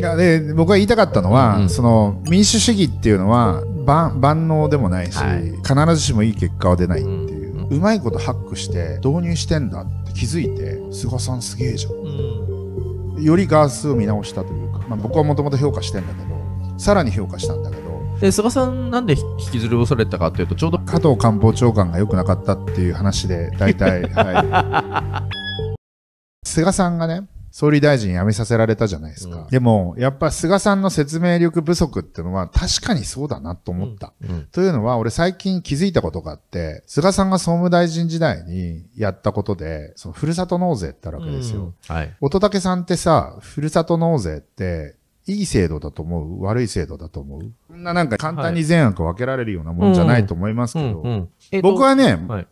いやで僕が言いたかったのは、うん、その民主主義っていうのは万万能でもないし、はい、必ずしもいい結果は出ないっていう、うん、うまいことハックして導入してんだって気づいて菅さんすげえじゃん、うん、よりガースを見直したというか、まあ、僕はもともと評価してんだけどさらに評価したんだけどで菅さんなんで引きずり下されたかというとちょうど加藤官房長官が良くなかったっていう話で大体はい 菅さんがね総理大臣辞めさせられたじゃないですか。うん、でも、やっぱ菅さんの説明力不足ってのは確かにそうだなと思った。うんうん、というのは、俺最近気づいたことがあって、菅さんが総務大臣時代にやったことで、そのふるさと納税ってあるわけですよ。はい。乙武さんってさ、ふるさと納税って、いい制度だと思う悪い制度だと思うこんななんか簡単に善悪分けられるようなもんじゃないと思いますけど、僕はね、はい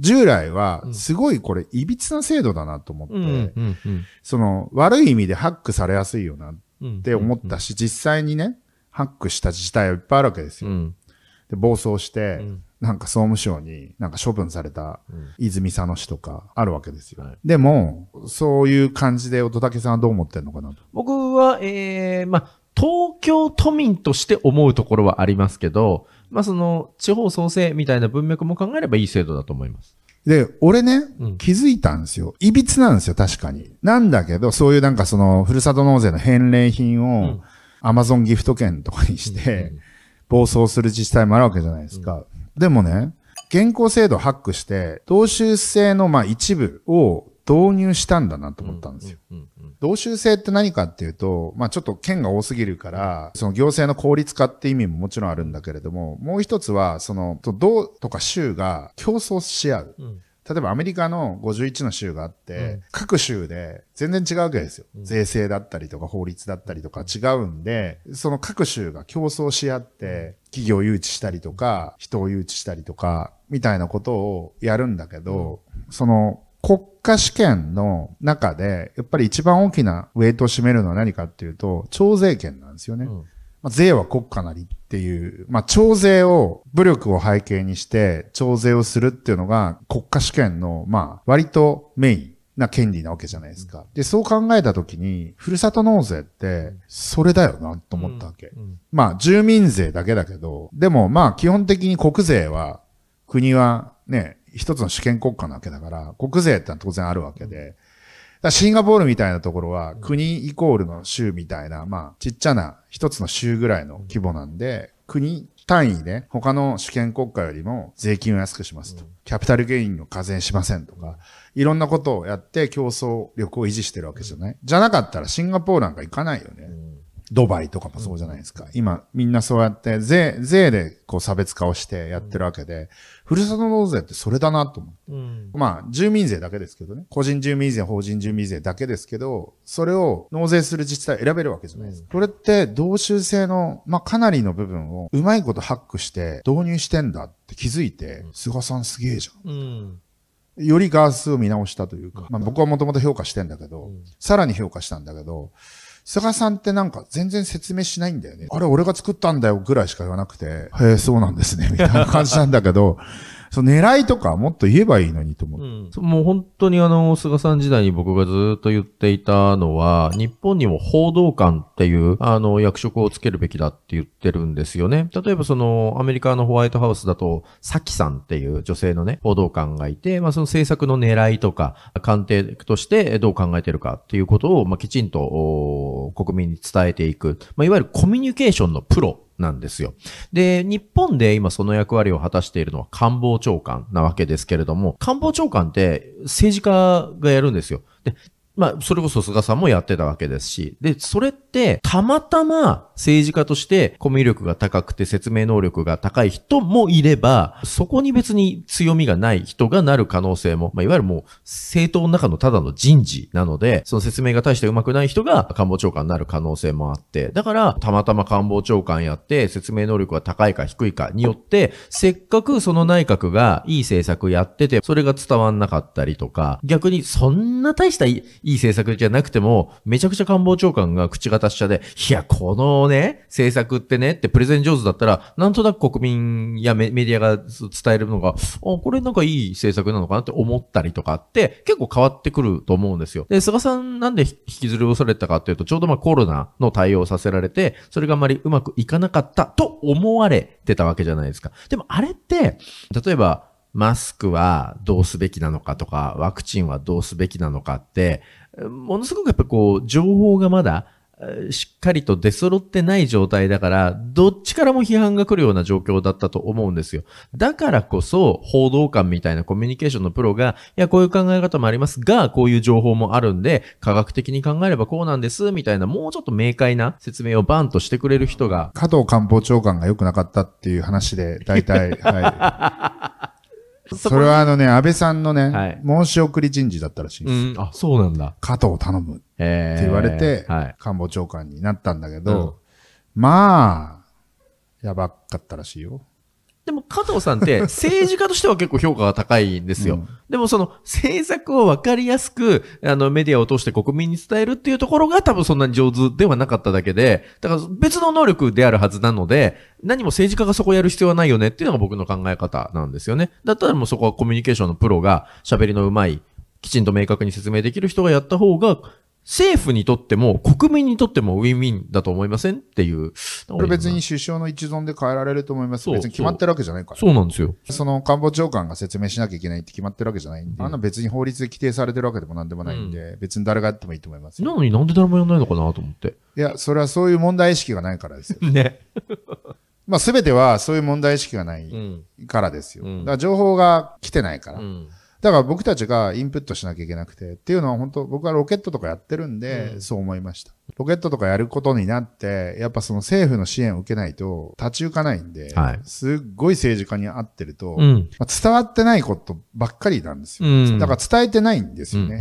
従来は、すごいこれ、いびつな制度だなと思って、その、悪い意味でハックされやすいよなって思ったし、実際にね、ハックした自治体はいっぱいあるわけですよ。で暴走して、なんか総務省になんか処分された泉佐野市とかあるわけですよ。はい、でも、そういう感じで乙武さんはどう思ってるのかなと。僕は、ええー、ま東京都民として思うところはありますけど、まあ、その地方創生みたいな文脈も考えればいい制度だと思います。で、俺ね、気づいたんですよ。いびつなんですよ、確かに。なんだけど、そういうなんかその、ふるさと納税の返礼品を、アマゾンギフト券とかにして、暴走する自治体もあるわけじゃないですか。でもね、現行制度をハックして、同州制のまあ一部を導入したんだなと思ったんですよ。同州制って何かっていうと、まあちょっと県が多すぎるから、その行政の効率化って意味ももちろんあるんだけれども、もう一つは、その、道とか州が競争し合う。うん例えばアメリカの51の州があって、うん、各州で全然違うわけですよ。税制だったりとか法律だったりとか違うんで、その各州が競争し合って、企業誘致したりとか、人を誘致したりとか、みたいなことをやるんだけど、その国家試験の中で、やっぱり一番大きなウェイトを占めるのは何かっていうと、徴税権なんですよね。うんまあ、税は国家なりっていう、まあ、徴税を、武力を背景にして、徴税をするっていうのが、国家試験の、まあ、割とメインな権利なわけじゃないですか。うん、で、そう考えたときに、ふるさと納税って、それだよな、と思ったわけ。うんうん、まあ、住民税だけだけど、でも、まあ、基本的に国税は、国はね、一つの主権国家なわけだから、国税ってのは当然あるわけで、シンガポールみたいなところは国イコールの州みたいな、まあ、ちっちゃな一つの州ぐらいの規模なんで、国単位で他の主権国家よりも税金を安くしますと。キャピタルゲインを課税しませんとか、いろんなことをやって競争力を維持してるわけじゃない。じゃなかったらシンガポールなんか行かないよね。ドバイとかもそうじゃないですか。うん、今、みんなそうやって税、税でこう差別化をしてやってるわけで、うん、ふるさと納税ってそれだなと思って。うん、まあ、住民税だけですけどね。個人住民税、法人住民税だけですけど、それを納税する自治体選べるわけじゃないですか。これって同州制の、まあ、かなりの部分をうまいことハックして導入してんだって気づいて、菅さんすげえじゃんよりガースを見直したというか、まあ、僕はもともと評価してんだけど、うん、さらに評価したんだけど、菅さんってなんか全然説明しないんだよね。あれ俺が作ったんだよぐらいしか言わなくて、へえ、そうなんですね、みたいな感じなんだけど、その狙いとかもっと言えばいいのにと思う。うん、もう本当にあの、菅さん時代に僕がずっと言っていたのは、日本にも報道官っていう、あの、役職をつけるべきだって言ってるんですよね。例えばその、アメリカのホワイトハウスだと、サキさんっていう女性のね、報道官がいて、まあその政策の狙いとか、官邸としてどう考えてるかっていうことを、まあきちんと、国民に伝えていく、まあ、いわゆるコミュニケーションのプロなんですよ。で、日本で今その役割を果たしているのは官房長官なわけですけれども、官房長官って政治家がやるんですよ。で、まあ、それこそ菅さんもやってたわけですし、で、それって、たまたま政治家としてコミュ力が高くて説明能力が高い人もいれば、そこに別に強みがない人がなる可能性も、まあ、いわゆるもう政党の中のただの人事なので、その説明が大してうまくない人が官房長官になる可能性もあって、だから、たまたま官房長官やって、説明能力が高いか低いかによって、せっかくその内閣がいい政策やってて、それが伝わんなかったりとか、逆にそんな大したいいい政策じゃなくても、めちゃくちゃ官房長官が口が達者で、いや、このね、政策ってね、ってプレゼン上手だったら、なんとなく国民やメディアが伝えるのが、あ、これなんかいい政策なのかなって思ったりとかって、結構変わってくると思うんですよ。で、菅さんなんで引きずり下されたかっていうと、ちょうどまあコロナの対応させられて、それがあまりうまくいかなかったと思われてたわけじゃないですか。でもあれって、例えば、マスクはどうすべきなのかとか、ワクチンはどうすべきなのかって、ものすごくやっぱこう、情報がまだ、しっかりと出揃ってない状態だから、どっちからも批判が来るような状況だったと思うんですよ。だからこそ、報道官みたいなコミュニケーションのプロが、いや、こういう考え方もありますが、こういう情報もあるんで、科学的に考えればこうなんです、みたいな、もうちょっと明快な説明をバンとしてくれる人が。加藤官房長官が良くなかったっていう話で、大体、はい。それはあのね、安倍さんのね、はい、申し送り人事だったらしいんです、うん、あ、そうなんだ。加藤頼むって言われて、官房長官になったんだけど、まあ、やばかったらしいよ。でも加藤さんって 政治家としては結構評価が高いんですよ。うん、でもその政策をわかりやすく、あのメディアを通して国民に伝えるっていうところが多分そんなに上手ではなかっただけで、だから別の能力であるはずなので、何も政治家がそこやる必要はないよねっていうのが僕の考え方なんですよね。だったらもうそこはコミュニケーションのプロが喋りの上手い、きちんと明確に説明できる人がやった方が、政府にとっても国民にとってもウィンウィンだと思いませんっていう。これ別に首相の一存で変えられると思います。別に決まってるわけじゃないから。そうなんですよ。その官房長官が説明しなきゃいけないって決まってるわけじゃないんで、うん、あんな別に法律で規定されてるわけでもなんでもないんで、うん、別に誰がやってもいいと思います。なのになんで誰もやんないのかなと思って。いや、それはそういう問題意識がないからですよ。ね。まあ全てはそういう問題意識がないからですよ。うん、だから情報が来てないから。うんだから僕たちがインプットしなきゃいけなくて、っていうのは本当僕はロケットとかやってるんで、そう思いました。ロケットとかやることになって、やっぱその政府の支援を受けないと立ち行かないんで、はい、すっごい政治家に会ってると、うん、まあ、伝わってないことばっかりなんですよ。うん、だから伝えてないんですよね。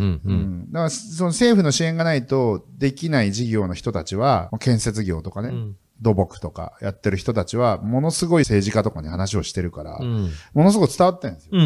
だからその政府の支援がないとできない事業の人たちは、建設業とかね、土木とかやってる人たちは、ものすごい政治家とかに話をしてるから、ものすごい伝わってるんですよ。うんうんう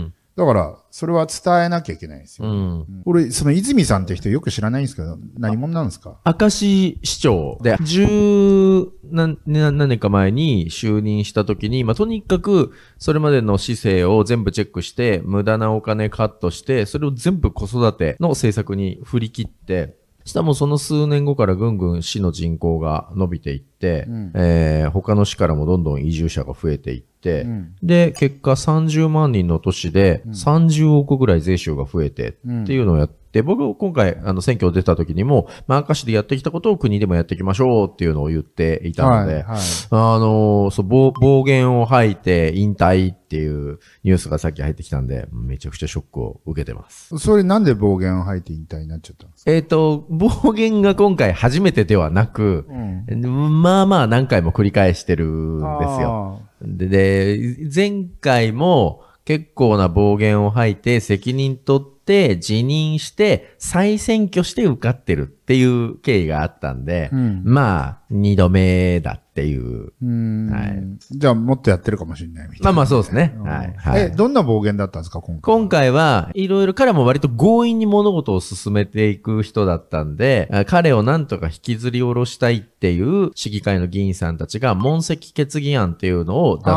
んだから、それは伝えなきゃいけないんですよ。うん、俺、その泉さんって人よく知らないんですけど、何者なんですか明石市長で、十何年か前に就任した時に、まあ、とにかく、それまでの市政を全部チェックして、無駄なお金カットして、それを全部子育ての政策に振り切って、しかもその数年後からぐんぐん市の人口が伸びていって、うん、えー、他の市からもどんどん移住者が増えていって、、うん、で、結果30万人の都市で30億ぐらい税収が増えてっていうのをやっで、僕、今回、あの、選挙出た時にも、まあ、明石でやってきたことを国でもやっていきましょうっていうのを言っていたので、はいはい、あの、そう暴、暴言を吐いて引退っていうニュースがさっき入ってきたんで、めちゃくちゃショックを受けてます。それなんで暴言を吐いて引退になっちゃったんですかえっ、ー、と、暴言が今回初めてではなく、うん、まあまあ何回も繰り返してるんですよ。で、で前回も結構な暴言を吐いて責任取って、って辞任して再選挙して受かってるっていう経緯があったんで、うん、まあ、二度目だっていう。うはい、じゃあ、もっとやってるかもしれないみたいな、まあまあ、そうですね、はい。はい。え、どんな暴言だったんですか、今回今回は、いろいろ彼も割と強引に物事を進めていく人だったんで、彼をなんとか引きずり下ろしたいっていう市議会の議員さんたちが、問責決議案っていうのを出そう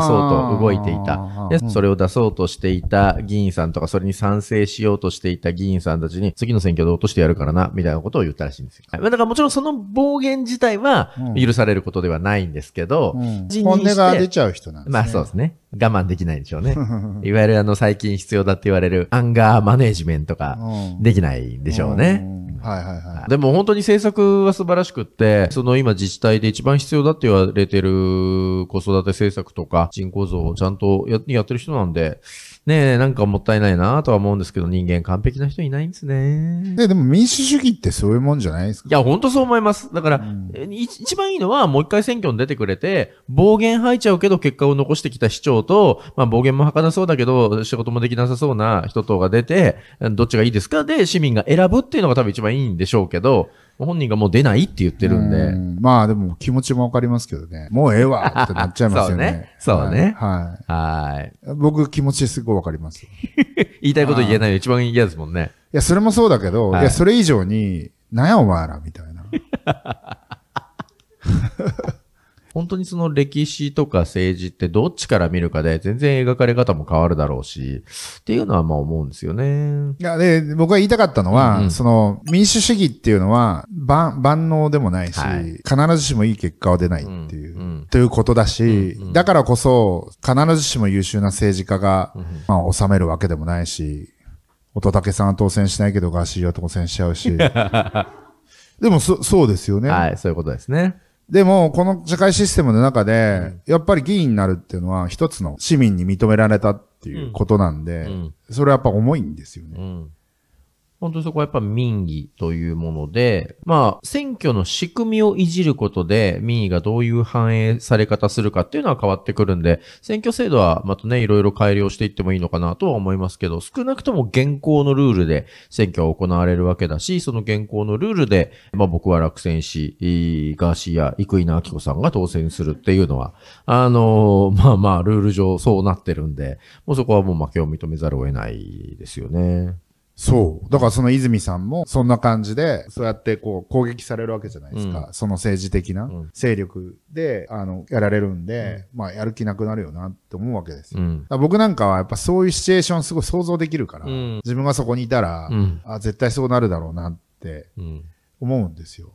と動いていた。で、それを出そうとしていた議員さんとか、それに賛成しようとしていた議員さんたちに、次の選挙で落としてやるからな、みたいなことを言ったらしい。しいんですよ。まだからもちろんその暴言自体は許されることではないんですけど、うん、本音が出ちゃう人なんですね。まあそうですね。我慢できないでしょうね。いわゆるあの最近必要だって言われるアンガーマネージメントができないでしょうね。うんうんはいはいはい。でも本当に政策は素晴らしくって、その今自治体で一番必要だって言われてる子育て政策とか人口像をちゃんとやってる人なんで、ねえ、なんかもったいないなとは思うんですけど、人間完璧な人いないんですね。で、でも民主主義ってそういうもんじゃないですかいや、ほんとそう思います。だから、うん、一番いいのは、もう一回選挙に出てくれて、暴言吐いちゃうけど結果を残してきた市長と、まあ暴言も吐かなそうだけど、仕事もできなさそうな人等が出て、どっちがいいですかで、市民が選ぶっていうのが多分一番いいんでしょうけど、本人がもう出ないって言ってるんで。んまあでも気持ちもわかりますけどね。もうええわってなっちゃいますよね。そうね。そうね。はい。はい。僕気持ちすごいわかります。言いたいこと言えないの一番嫌ですもんね。いや、それもそうだけど、はい、いや、それ以上に、なやお前らみたいな。本当にその歴史とか政治ってどっちから見るかで全然描かれ方も変わるだろうし、っていうのはまあ思うんですよね。いや、で、僕が言いたかったのは、うんうん、その民主主義っていうのは万万能でもないし、はい、必ずしもいい結果は出ないっていう、うんうん、ということだし、うんうん、だからこそ必ずしも優秀な政治家が、うんうん、まあ、収めるわけでもないし、乙武さんは当選しないけどガーシーは当選しちゃうし、でもそ、そうですよね。はい、そういうことですね。でも、この社会システムの中で、やっぱり議員になるっていうのは、一つの市民に認められたっていうことなんで、それはやっぱ重いんですよね。本当にそこはやっぱ民意というもので、まあ、選挙の仕組みをいじることで民意がどういう反映され方するかっていうのは変わってくるんで、選挙制度はまたね、いろいろ改良していってもいいのかなとは思いますけど、少なくとも現行のルールで選挙は行われるわけだし、その現行のルールで、まあ僕は落選し、ガーシーや生稲晃子さんが当選するっていうのは、あのー、まあまあ、ルール上そうなってるんで、もうそこはもう負けを認めざるを得ないですよね。そう。だからその泉さんも、そんな感じで、そうやってこう攻撃されるわけじゃないですか。うん、その政治的な勢力で、あの、やられるんで、うん、まあ、やる気なくなるよなって思うわけですよ。うん、僕なんかはやっぱそういうシチュエーションすごい想像できるから、自分がそこにいたら、あ、絶対そうなるだろうなって思うんですよ。